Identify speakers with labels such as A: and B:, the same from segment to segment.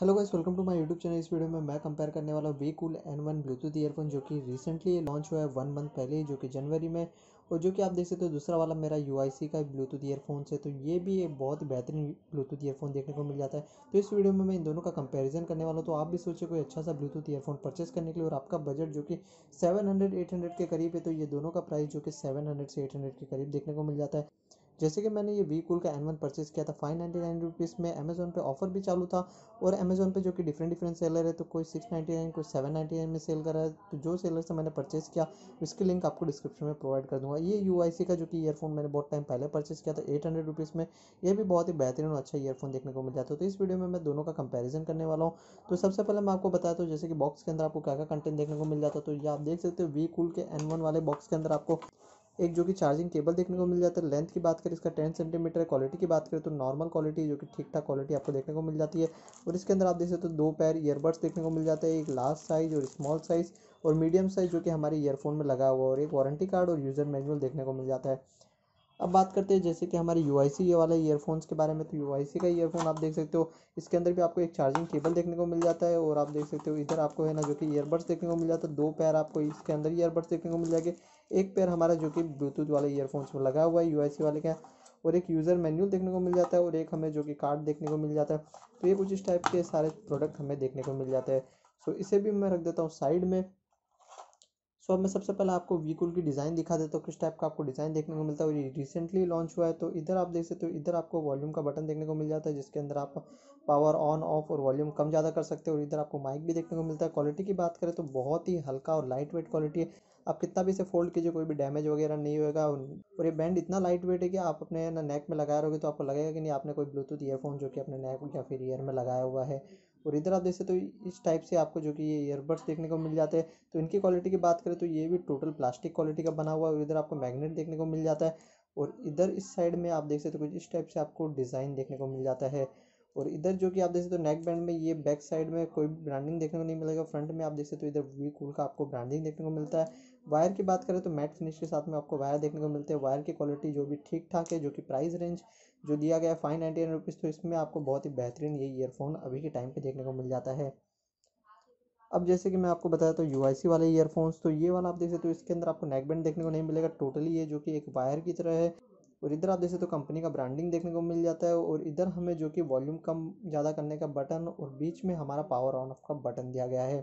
A: hello guys welcome to my YouTube channel इस video में मैं कंपेयर करने वाला V cool N one Bluetooth earphone जो कि रिसेंटली लॉन्च हुआ है वन मंथ पहले जो कि जनवरी में और जो कि आप देख सकते हो दूसरा वाला मेरा यू का ब्लूटूथ ईयरफोन से तो ये भी एक बहुत बेहतरीन ब्लूटूथ ईयरफोन देखने को मिल जाता है तो इस वीडियो में मैं इन दोनों का कंपेरिजन करने वाला हूँ तो आप भी सोचिए कोई अच्छा सा ब्लूटूथ ईयरफोन परचेस करने के लिए और आपका बजट जो कि सेवन हंड्रेड के करीब है तो ये दोनों का प्राइस जो कि सेवन से एट के करीब देखने को मिल जाता है जैसे कि मैंने ये वी कूल का एन वन परचेज़ किया था फाइव नाइन्टी नाइन रुपीज़ में अमेज़ोन पे ऑफर भी चालू था और अमेज़ोन पे जो कि डिफरेंट डिफरेंट सेलर है तो कोई सिक्स नाइन्टी नाइन कोई सेवन नाइन्टी नाइन में सेल कर रहा है तो जो सेलर से मैंने परचेज़ किया उसकी लिंक आपको डिस्क्रिप्शन में प्रोवाइड कर दूँगा ये यू का जो कि ईयरफोन मैंने बहुत टाइम पहले परचेज़ किया था एट हंड्रेड रुपीज़ में यह भी बहुत ही बेहतरीन और अच्छा ईयरफोन देखने को मिल जाता है तो इस वीडियो में मैं दोनों का कंपेरिजन करने वाला हूँ तो सबसे पहले मैं आपको बताता हूँ जैसे कि बॉक्स के अंदर आपको क्या क्या कंटेंट देखने को मिल जाता है तो ये आप देख सकते हो वी कूल के एन वाले बॉक्स के अंदर आपको एक जो कि चार्जिंग केबल देखने को मिल जाता है लेंथ की बात करें इसका टेन सेंटीमीटर क्वालिटी की बात करें तो नॉर्मल क्वालिटी जो कि ठीक ठाक क्वालिटी आपको देखने को मिल जाती है और इसके अंदर आप देख सकते हो तो दो पैर ईयरबड्स देखने को मिल जाता है एक लार्ज साइज और स्मॉल साइज़ और मीडियम साइज़ जो कि हमारे ईयरफोन में लगा हुआ और एक वारंटी कार्ड और यूज़र मैनुअल देखने को मिल जाता है अब बात करते हैं जैसे कि हमारे यू ये वाले ईयरफोन्स के बारे में तो यू का ईयरफोन आप देख सकते हो इसके अंदर भी आपको एक चार्जिंग केबल देखने को मिल जाता है और आप देख सकते हो इधर आपको है ना जो कि ईयरबड्स देखने को मिल जाता है दो पैर आपको इसके अंदर ईयरबड्स देखने को मिल जाएंगे एक पैर हमारा जो कि ब्लूटूथ वाले ईयरफोन्स में लगा हुआ है यू वाले का और एक यूज़र मैनुअल देखने को मिल जाता है और एक हमें जो कि कार्ड देखने को मिल जाता है तो ये कुछ इस टाइप के सारे प्रोडक्ट हमें देखने को मिल जाते हैं सो इसे भी मैं रख देता हूँ साइड में सो अब मैं सबसे पहले आपको व्हीकुल की डिज़ाइन दिखा देता हूँ किस टाइप का आपको डिज़ाइन देखने को मिलता है और ये रिसेंटली लॉन्च हुआ है तो इधर आप देख सकते हो इधर आपको वॉल्यूम का बटन देखने को मिल जाता है जिसके अंदर आप पावर ऑन ऑफ और वॉल्यूम कम ज़्यादा कर सकते हो और इधर आपको माइक भी देखने को मिलता है क्वालिटी की बात करें तो बहुत ही हल्का और लाइट वेट क्वालिटी है आप कितना भी इसे फोल्ड कीजिए कोई भी डैमेज वगैरह नहीं होगा और ये बैंड इतना लाइट वेट है कि आप अपने ना नेक में लगाए रहोगे तो आपको लगेगा कि नहीं आपने कोई ब्लूटूथ ईयरफोन जो कि अपने नेक या फिर ईयर में लगाया हुआ है और इधर आप देख सकते हो इस टाइप से आपको जो कि ये ईयरबड्स देखने को मिल जाते हैं तो इनकी क्वालिटी की बात करें तो ये भी टोटल प्लास्टिक क्वालिटी का बना हुआ है और इधर आपको मैग्नेट देखने को मिल जाता है और इधर इस साइड में आप देख सकते हो कुछ इस टाइप से आपको डिज़ाइन देखने को मिल जाता है और इधर जो कि आप देख सकते हो नेक बैंड में ये बैक साइड में कोई ब्रांडिंग देखने को नहीं मिलेगा फ्रंट में आप देख सकते हो इधर वी कूल का आपको ब्रांडिंग देखने को मिलता है वायर की बात करें तो मैट फिनिश के साथ में आपको वायर देखने को मिलते हैं वायर की क्वालिटी जो भी ठीक ठाक है जो कि प्राइस रेंज जो दिया गया है फाइव नाइन्टी नाइन रुपीज़ तो इसमें आपको बहुत ही बेहतरीन ये ईयरफोन अभी के टाइम पर देखने को मिल जाता है अब जैसे कि मैं आपको बताया तो यू वाले ईयरफोन्स तो ये वाला आप देख सकते हो तो इसके अंदर आपको नेकबैंड देखने को नहीं मिलेगा टोटली ये जो कि एक वायर की तरह है और इधर आप जैसे तो कंपनी का ब्रांडिंग देखने को मिल जाता है और इधर हमें जो कि वॉल्यूम कम ज़्यादा करने का बटन और बीच में हमारा पावर ऑन ऑफ का बटन दिया गया है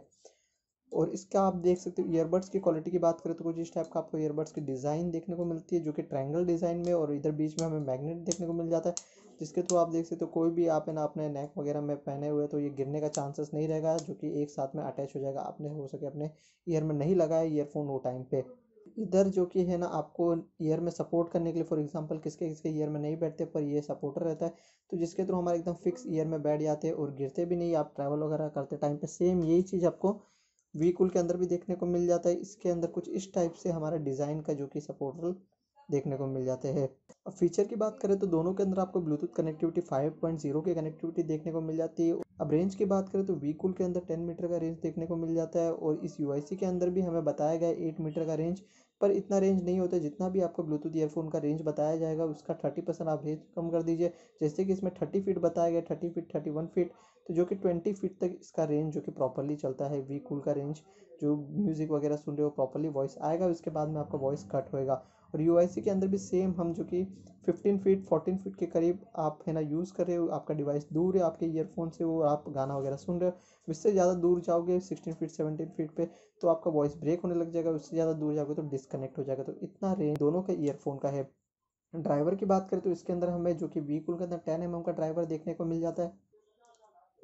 A: और इसका आप देख सकते हो ईयरबड्स की क्वालिटी की बात करें तो कुछ इस टाइप का आपको ईयरबड्स की डिज़ाइन देखने को मिलती है जो कि ट्रायंगल डिज़ाइन में और इधर बीच में हमें मैग्नेट देखने को मिल जाता है जिसके थ्रू तो आप देख सकते हो कोई भी आप है ना अपने नेक वगैरह में पहने हुए तो ये गिरने का चांसेस नहीं रहेगा जो कि एक साथ में अटैच हो जाएगा आपने हो सके अपने ईयर में नहीं लगाया ईयरफोन वो टाइम पर इधर जो कि है ना आपको ईयर में सपोर्ट करने के लिए फॉर एग्जांपल किसके किसके ईयर में नहीं बैठते पर ये सपोर्टर रहता है तो जिसके थ्रू हमारे एकदम फिक्स ईयर में बैठ जाते हैं और गिरते भी नहीं आप ट्रैवल वगैरह करते टाइम पर सेम यही चीज़ आपको वीकुल के अंदर भी देखने को मिल जाता है इसके अंदर कुछ इस टाइप से हमारा डिज़ाइन का जो कि सपोर्टर देखने को मिल जाते हैं अब फीचर की बात करें तो दोनों के अंदर आपको ब्लूटूथ कनेक्टिविटी 5.0 की कनेक्टिविटी देखने को मिल जाती है अब रेंज की बात करें तो वीकुल के अंदर 10 मीटर का रेंज देखने को मिल जाता है और इस यू के अंदर भी हमें बताया गया 8 मीटर का रेंज पर इतना रेंज नहीं होता जितना भी आपको ब्लूटूथ ईयरफोन का रेंज बताया जाएगा उसका थर्टी परसेंट आप रेंज कम कर दीजिए जैसे कि इसमें थर्टी फीट बताया गया thirty feet thirty one feet तो जो कि ट्वेंटी फीट तक इसका रेंज जो कि प्रॉपरली चलता है वी कूल का रेंज जो म्यूज़िक वगैरह सुन रहे हो प्रॉपरली वॉइस आएगा उसके बाद में आपका वॉइस कट होएगा और यू के अंदर भी सेम हम जो कि फिफ्टीन फीट फोर्टीन फीट के करीब आप है ना यूज़ कर रहे हो आपका डिवाइस दूर है आपके ईयरफोन से वो आप गाना वगैरह सुन रहे हो इससे ज़्यादा दूर जाओगे सिक्सटीन फीट सेवनटीन फीट पे तो आपका वॉइस ब्रेक होने लग जाएगा उससे ज़्यादा दूर जाओगे तो डिसकनेक्ट हो जाएगा तो इतना रेंज दोनों के ईयरफोन का है ड्राइवर की बात करें तो इसके अंदर हमें जो कि वीकुल के अंदर टेन एम mm का ड्राइवर देखने को मिल जाता है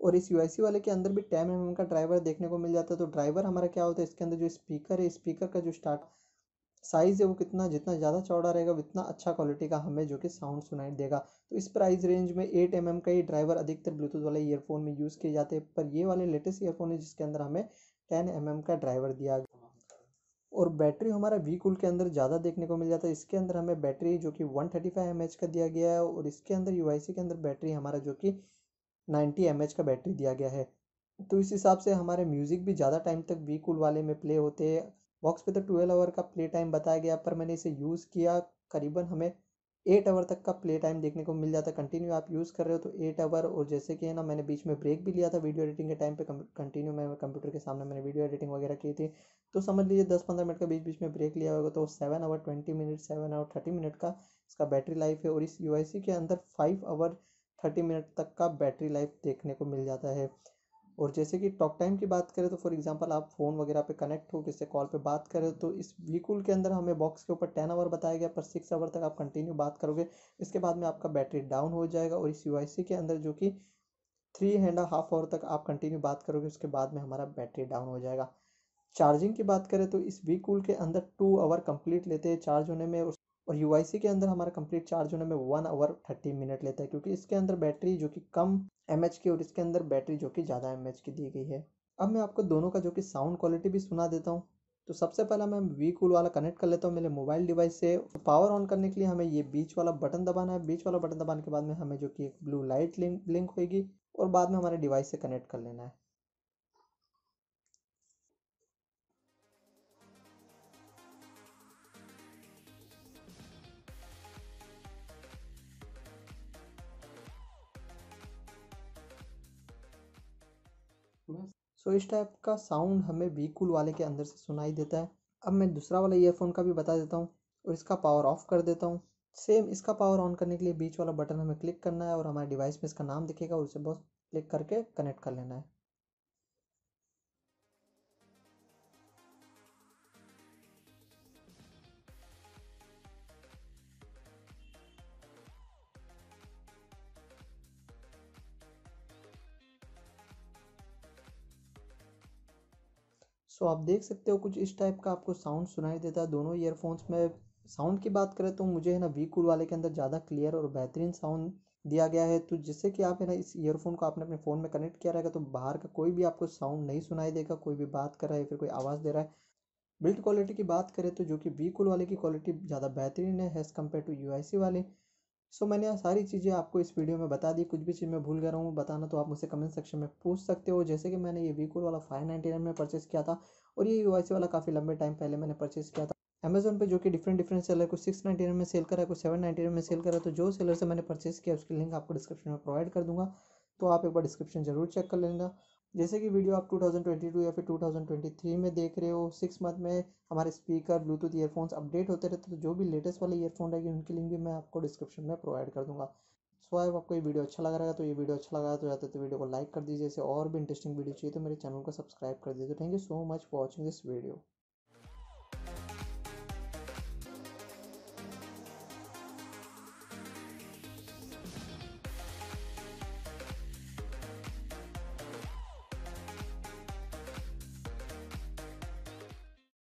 A: और इस यू वाले के अंदर भी टेन एम mm का ड्राइवर देखने को मिल जाता है तो ड्राइवर हमारा क्या होता है इसके अंदर जो स्पीकर है स्पीकर का जो स्टार्ट साइज़ है वो कितना जितना ज़्यादा चौड़ा रहेगा उतना अच्छा क्वालिटी का हमें जो कि साउंड सुनाई देगा तो इस प्राइस रेंज में एट एम mm का ही ड्राइवर अधिकतर ब्लूटूथ वाले ईयरफोन में यूज़ किए जाते हैं पर ये वाले लेटेस्ट ईयरफोन है जिसके अंदर हमें टेन एम mm का ड्राइवर दिया गया और बैटरी हमारा वी कूल के अंदर ज़्यादा देखने को मिल जाता है इसके अंदर हमें बैटरी जो कि one thirty five M H का दिया गया है और इसके अंदर यू आई सी के अंदर बैटरी हमारा जो कि नाइन्टी एम एच का बैटरी दिया गया है तो इस हिसाब से हमारे म्यूज़िक भी ज़्यादा टाइम तक वी कूल वाले में प्ले होते हैं बॉक्स पे तो ट्वेल्व आवर का प्ले टाइम बताया गया पर मैंने इसे यूज़ किया करीबन हमें एट आवर तक का प्ले टाइम देखने को मिल जाता है कंटिन्यू आप यूज़ कर रहे हो तो एट आवर और जैसे कि है ना मैंने बीच में ब्रेक भी लिया था वीडियो एडिटिंग के टाइम पे कंटिन्यू मैं कंप्यूटर के सामने मैंने वीडियो एडिटिंग वगैरह की थी तो समझ लीजिए दस पंद्रह मिनट का बीच बीच में ब्रेक लिया होगा तो seven hour twenty minute seven hour thirty minute का इसका बैटरी लाइफ है और इस यू के अंदर फाइव आवर थर्टी मिनट तक का बैटरी लाइफ देखने को मिल जाता है और जैसे कि टॉक टाइम की बात करें तो फॉर एग्जांपल आप फ़ोन वगैरह पे कनेक्ट हो किसी कॉल पे बात करें तो इस वीकुल के अंदर हमें बॉक्स के ऊपर टेन आवर बताया गया पर सिक्स आवर तक आप कंटिन्यू बात करोगे इसके बाद में आपका बैटरी डाउन हो जाएगा और इस यू के अंदर जो कि थ्री एंड हाफ आवर तक आप कंटिन्यू बात करोगे उसके बाद में हमारा बैटरी डाउन हो जाएगा चार्जिंग की बात करें तो इस वीकूल के अंदर टू आवर कंप्लीट लेते हैं चार्ज होने में और और यू के अंदर हमारा कंप्लीट चार्ज होने में वन आवर थर्टी मिनट लेता है क्योंकि इसके अंदर बैटरी जो कि कम एम की और इसके अंदर बैटरी जो कि ज़्यादा एम की दी गई है अब मैं आपको दोनों का जो कि साउंड क्वालिटी भी सुना देता हूँ तो सबसे पहला मैं वी कूल वाला कनेक्ट कर लेता हूँ मेरे मोबाइल डिवाइस से पावर तो ऑन करने के लिए हमें ये बीच वाला बटन दबाना है बीच वाला बटन दबाने के बाद में हमें जो कि एक ब्लू लाइट ब्लिंक होगी और बाद में हमारे डिवाइस से कनेक्ट कर लेना है सो इस टाइप का साउंड हमें बी कूल वाले के अंदर से सुनाई देता है अब मैं दूसरा वाला ईयरफोन का भी बता देता हूँ और इसका पावर ऑफ कर देता हूँ सेम इसका पावर ऑन करने के लिए बीच वाला बटन हमें क्लिक करना है और हमारे डिवाइस में इसका नाम दिखेगा और उसे बस क्लिक करके कनेक्ट कर लेना है सो आप देख सकते हो कुछ इस टाइप का आपको साउंड सुनाई देता है दोनों ईयरफोन्स में साउंड की बात करें तो मुझे है ना वी कूल वाले के अंदर ज़्यादा क्लियर और बेहतरीन साउंड दिया गया है तो जिससे कि आप है ना इस ईयरफोन को आपने अपने फ़ोन में कनेक्ट किया रहेगा तो बाहर का कोई भी आपको साउंड नहीं सुनाई देगा कोई भी बात कर रहा है फिर कोई आवाज़ दे रहा है बिल्ड क्वालिटी की बात करें तो जो कि वी कूल वाले की क्वालिटी ज़्यादा बेहतरीन है एज़ कम्पेयर टू यू वाले सो मैंने सारी चीज़ें आपको इस वीडियो में बता दी कुछ भी चीज़ मैं भूल गया हूँ बताना तो आप मुझे कमेंट सेक्शन में पूछ सकते हो जैसे कि मैंने ये वीकोर वाला फाइव नाइन्टी नाइन में परचेस किया था और ये यू वाला काफ़ी लंबे टाइम पहले मैंने परचेस किया था अमेजन पे जो कि डिफरेंट डिफरेंट सेलर कुछ सिक्स नाइन्टी नाइन में सेल करा है कुछ सेवन नाइन्टी नाइन में सेल करा तो जो सेलर से मैंने परचेस किया उसकी लिंक आपको डिस्क्रिप्शन में प्रोवाइड कर दूंगा तो आप एक बार डिस्क्रिप्शन जरूर चेक कर लेंगे जैसे कि वीडियो आप 2022 या फिर 2023 में देख रहे हो सिक्स मंथ में हमारे स्पीकर ब्लूटूथ ईयरफोन्स अपडेट होते रहते तो जो भी लेटेस्ट वाले ईयरफोन रहेगी उनकी लिंक भी मैं आपको डिस्क्रिप्शन में प्रोवाइड कर दूँगा सो आई आपको ये वीडियो अच्छा लग रहा है तो ये वीडियो अच्छा लगा तो जाते तो वीडियो को लाइक कर दीजिए और भी इंटरेस्टिंग वीडियो चाहिए तो मेरे चैनल को सब्सक्राइब कर दीजिए thank you so much for watching this video